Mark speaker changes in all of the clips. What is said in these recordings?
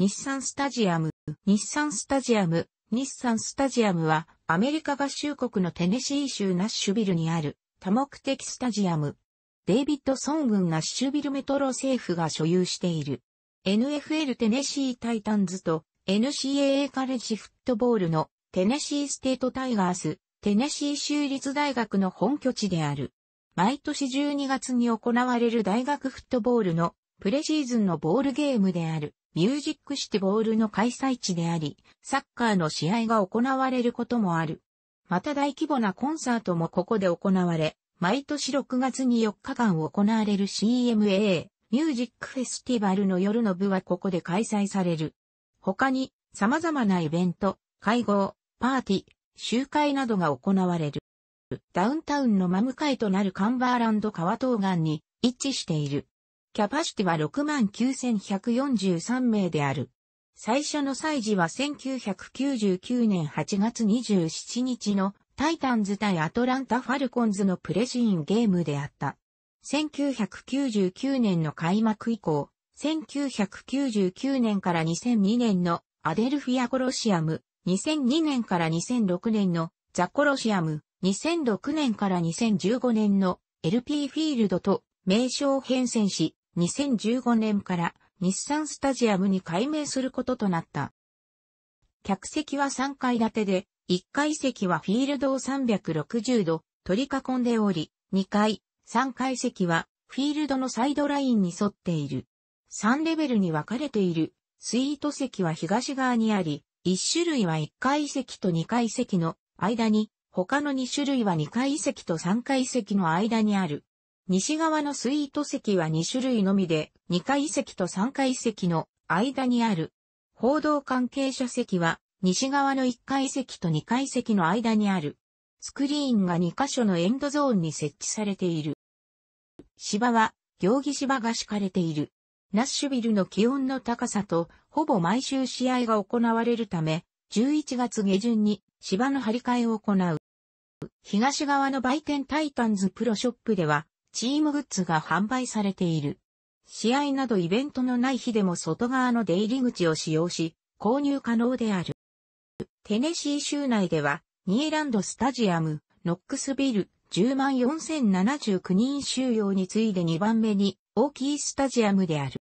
Speaker 1: 日産スタジアム。日産スタジアム。日産スタジアムは、アメリカ合衆国のテネシー州ナッシュビルにある多目的スタジアム。デイビッドソン軍ナッシュビルメトロ政府が所有している。NFL テネシータイタンズと NCAA カレッジフットボールのテネシーステートタイガース、テネシー州立大学の本拠地である。毎年12月に行われる大学フットボールのプレシーズンのボールゲームである。ミュージックシティボールの開催地であり、サッカーの試合が行われることもある。また大規模なコンサートもここで行われ、毎年6月に4日間行われる CMAA、ミュージックフェスティバルの夜の部はここで開催される。他に、様々なイベント、会合、パーティー、集会などが行われる。ダウンタウンの真向かいとなるカンバーランド川東岸に位置している。キャパシティは69,143名である。最初の祭事は1999年8月27日のタイタンズ対アトランタ・ファルコンズのプレシーンゲームであった。1999年の開幕以降、1999年から2002年のアデルフィア・コロシアム、2002年から2006年のザ・コロシアム、2006年から2015年の LP フィールドと名称変遷し、2015年から日産スタジアムに改名することとなった。客席は3階建てで、1階席はフィールドを360度取り囲んでおり、2階、3階席はフィールドのサイドラインに沿っている。3レベルに分かれているスイート席は東側にあり、1種類は1階席と2階席の間に、他の2種類は2階席と3階席の間にある。西側のスイート席は2種類のみで、2階席と3階席の間にある。報道関係者席は、西側の1階席と2階席の間にある。スクリーンが2箇所のエンドゾーンに設置されている。芝は、行儀芝が敷かれている。ナッシュビルの気温の高さと、ほぼ毎週試合が行われるため、11月下旬に芝の張り替えを行う。東側の売店タイタンズプロショップでは、チームグッズが販売されている。試合などイベントのない日でも外側の出入り口を使用し、購入可能である。テネシー州内では、ニーランドスタジアム、ノックスビル、104,079人収容に次いで2番目に大きいスタジアムである。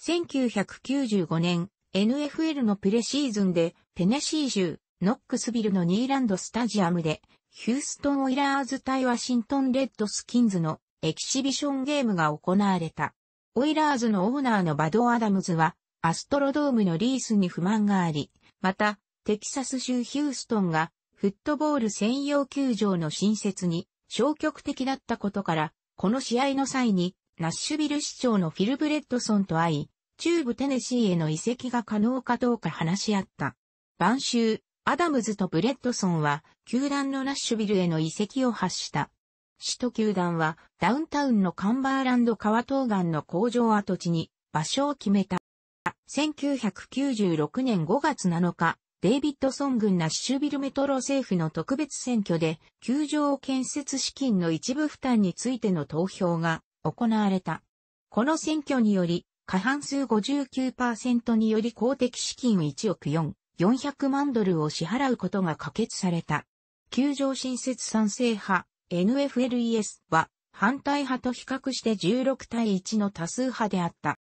Speaker 1: 1995年、NFL のプレシーズンで、テネシー州、ノックスビルのニーランドスタジアムで、ヒューストン・オイラーズ対ワシントン・レッドスキンズのエキシビションゲームが行われた。オイラーズのオーナーのバド・アダムズは、アストロドームのリースに不満があり、また、テキサス州ヒューストンが、フットボール専用球場の新設に消極的だったことから、この試合の際に、ナッシュビル市長のフィル・ブレッドソンと会い、中部テネシーへの移籍が可能かどうか話し合った。晩秋、アダムズとブレッドソンは、球団のナッシュビルへの移籍を発した。首都球団は、ダウンタウンのカンバーランド川東岸の工場跡地に場所を決めた。1996年5月7日、デイビッドソン軍ナッシュビルメトロ政府の特別選挙で、球場建設資金の一部負担についての投票が行われた。この選挙により、過半数59%により公的資金1億4 400万ドルを支払うことが可決された。球場新設賛成派 NFLES は反対派と比較して16対1の多数派であった。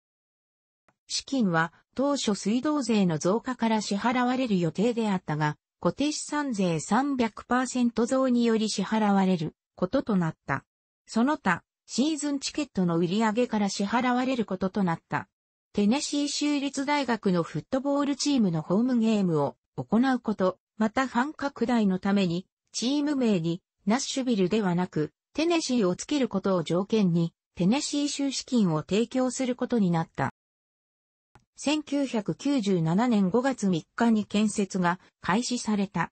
Speaker 1: 資金は当初水道税の増加から支払われる予定であったが、固定資産税300%増により支払われることとなった。その他、シーズンチケットの売り上げから支払われることとなった。テネシー州立大学のフットボールチームのホームゲームを行うこと、また反拡大のために、チーム名にナッシュビルではなく、テネシーをつけることを条件に、テネシー州資金を提供することになった。1997年5月3日に建設が開始された。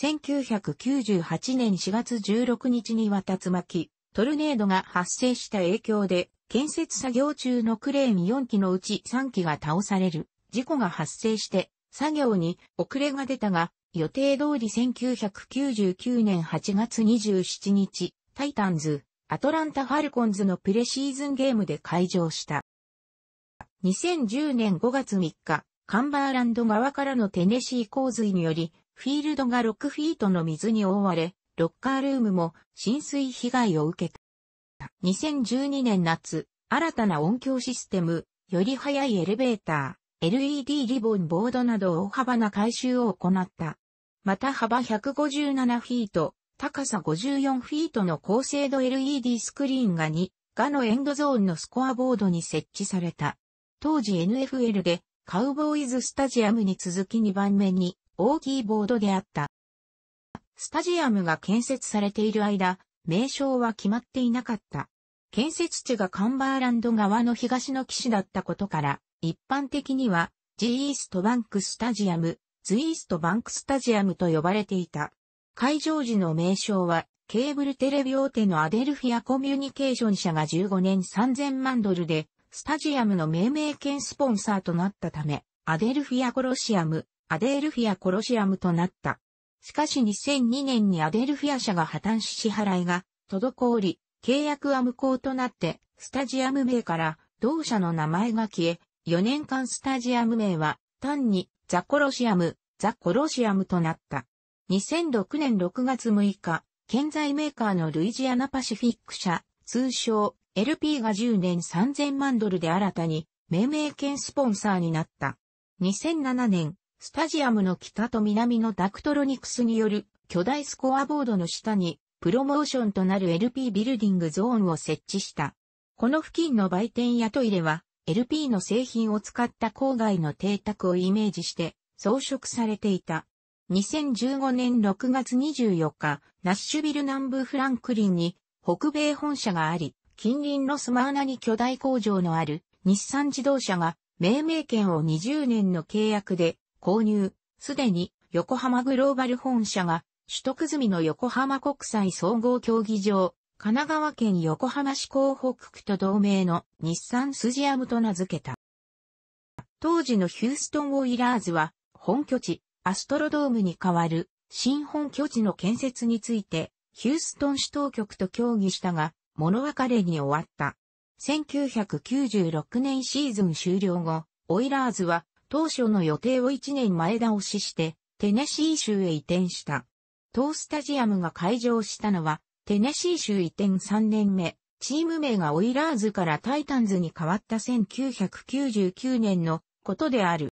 Speaker 1: 1998年4月16日には竜巻、トルネードが発生した影響で建設作業中のクレーン4機のうち3機が倒される事故が発生して作業に遅れが出たが予定通り1999年8月27日タイタンズアトランタ・ファルコンズのプレシーズンゲームで開場した。2010年5月3日、カンバーランド側からのテネシー洪水により、フィールドが6フィートの水に覆われ、ロッカールームも浸水被害を受けた。2012年夏、新たな音響システム、より速いエレベーター、LED リボンボードなど大幅な改修を行った。また幅157フィート、高さ54フィートの高精度 LED スクリーンが2がのエンドゾーンのスコアボードに設置された。当時 NFL でカウボーイズスタジアムに続き2番目に大きいボードであった。スタジアムが建設されている間、名称は決まっていなかった。建設地がカンバーランド側の東の岸だったことから、一般的には、ジーイーストバンクスタジアム、ズイーストバンクスタジアムと呼ばれていた。会場時の名称は、ケーブルテレビ大手のアデルフィアコミュニケーション社が15年3000万ドルで、スタジアムの命名権スポンサーとなったため、アデルフィアコロシアム、アデルフィアコロシアムとなった。しかし2002年にアデルフィア社が破綻し支払いが滞り、契約は無効となって、スタジアム名から同社の名前が消え、4年間スタジアム名は単にザコロシアム、ザコロシアムとなった。2006年6月6日、建材メーカーのルイジアナパシフィック社、通称 LP が10年3000万ドルで新たに命名権スポンサーになった。2007年、スタジアムの北と南のダクトロニクスによる巨大スコアボードの下に、プロモーションとなる LP ビルディングゾーンを設置した。この付近の売店やトイレは、LP の製品を使った郊外の邸宅をイメージして装飾されていた。2015年6月24日、ナッシュビル南部フランクリンに北米本社があり、近隣のスマーナに巨大工場のある日産自動車が命名権を20年の契約で購入、すでに横浜グローバル本社が取得済みの横浜国際総合競技場、神奈川県横浜市港北区と同名の日産スジアムと名付けた。当時のヒューストン・オイラーズは本拠地アストロドームに代わる新本拠地の建設についてヒューストン市当局と協議したが物別れに終わった。1996年シーズン終了後、オイラーズは当初の予定を1年前倒しして、テネシー州へ移転した。当スタジアムが開場したのは、テネシー州移転3年目、チーム名がオイラーズからタイタンズに変わった1999年のことである。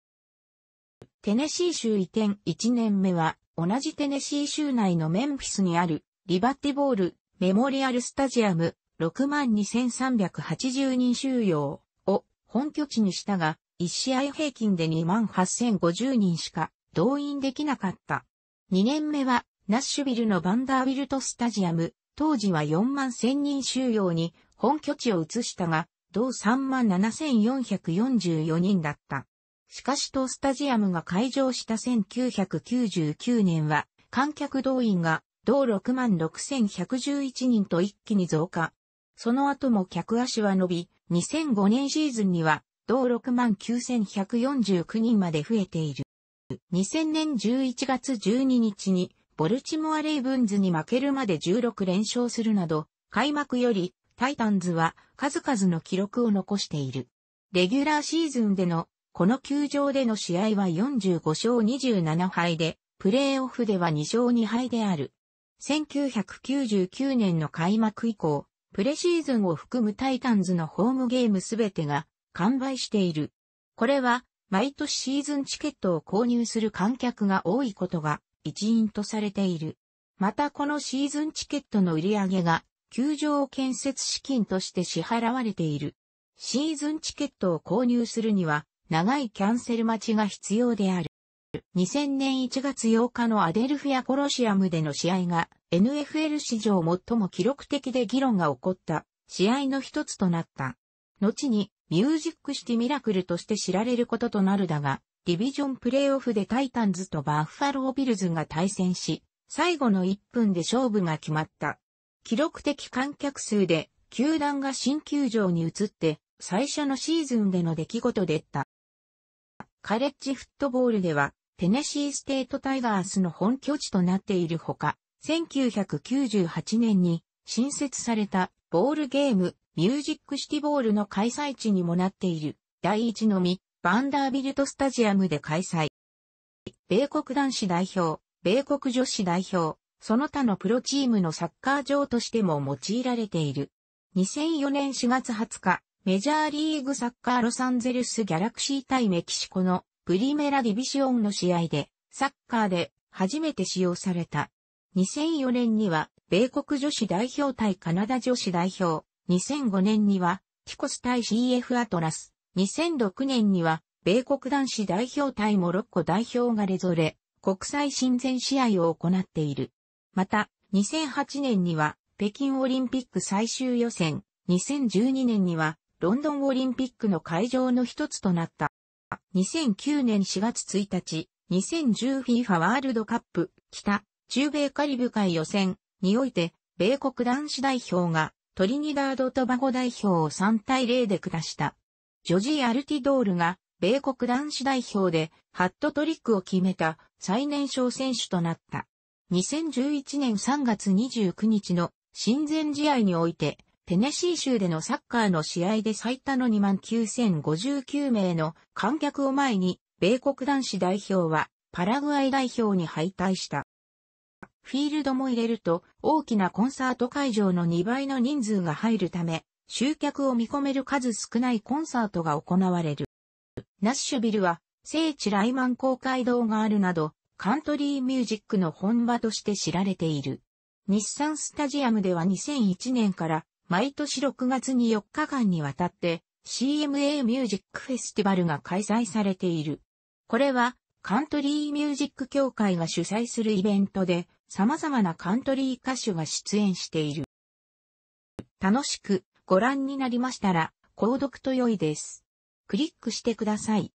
Speaker 1: テネシー州移転1年目は、同じテネシー州内のメンフィスにある、リバティボール、メモリアルスタジアム、62,380人収容を本拠地にしたが、1試合平均で28,050人しか動員できなかった。2年目は、ナッシュビルのバンダービルトスタジアム、当時は4万1000人収容に本拠地を移したが、同3万7444人だった。しかし当スタジアムが開場した1999年は、観客動員が同6万6111人と一気に増加。その後も客足は伸び、2005年シーズンには同69,149人まで増えている。2000年11月12日に、ボルチモア・レイブンズに負けるまで16連勝するなど、開幕より、タイタンズは数々の記録を残している。レギュラーシーズンでの、この球場での試合は45勝27敗で、プレーオフでは2勝2敗である。1999年の開幕以降、プレシーズンを含むタイタンズのホームゲームすべてが完売している。これは、毎年シーズンチケットを購入する観客が多いことが一因とされている。またこのシーズンチケットの売り上げが、球場建設資金として支払われている。シーズンチケットを購入するには、長いキャンセル待ちが必要である。2000年1月8日のアデルフィアコロシアムでの試合が NFL 史上最も記録的で議論が起こった試合の一つとなった。後にミュージックシティミラクルとして知られることとなるだが、ディビジョンプレーオフでタイタンズとバッファロービルズが対戦し、最後の1分で勝負が決まった。記録的観客数で、球団が新球場に移って、最初のシーズンでの出来事でった。カレッジフットボールでは、テネシーステートタイガースの本拠地となっているほか、1998年に新設されたボールゲームミュージックシティボールの開催地にもなっている、第一のみ、バンダービルトスタジアムで開催。米国男子代表、米国女子代表、その他のプロチームのサッカー場としても用いられている。2004年4月20日、メジャーリーグサッカーロサンゼルスギャラクシー対メキシコのプリメラディビシオンの試合で、サッカーで初めて使用された。2004年には、米国女子代表対カナダ女子代表、2005年には、ティコス対 CF アトラス、2006年には、米国男子代表対モロッコ代表がれぞれ、国際親善試合を行っている。また、2008年には、北京オリンピック最終予選、2012年には、ロンドンオリンピックの会場の一つとなった。2009年4月1日、2010FIFA ワールドカップ、北、中米カリブ海予選において、米国男子代表がトリニダード・トバゴ代表を3対0で下した。ジョジー・アルティドールが、米国男子代表で、ハットトリックを決めた最年少選手となった。2011年3月29日の親善試合において、テネシー州でのサッカーの試合で最多の29,059名の観客を前に、米国男子代表はパラグアイ代表に敗退した。フィールドも入れると大きなコンサート会場の2倍の人数が入るため、集客を見込める数少ないコンサートが行われる。ナッシュビルは聖地ライマン公会堂があるなど、カントリーミュージックの本場として知られている。日産スタジアムでは2001年から毎年6月に4日間にわたって CMA ミュージックフェスティバルが開催されている。これはカントリーミュージック協会が主催するイベントで様々なカントリー歌手が出演している。楽しくご覧になりましたら、購読と良いです。クリックしてください。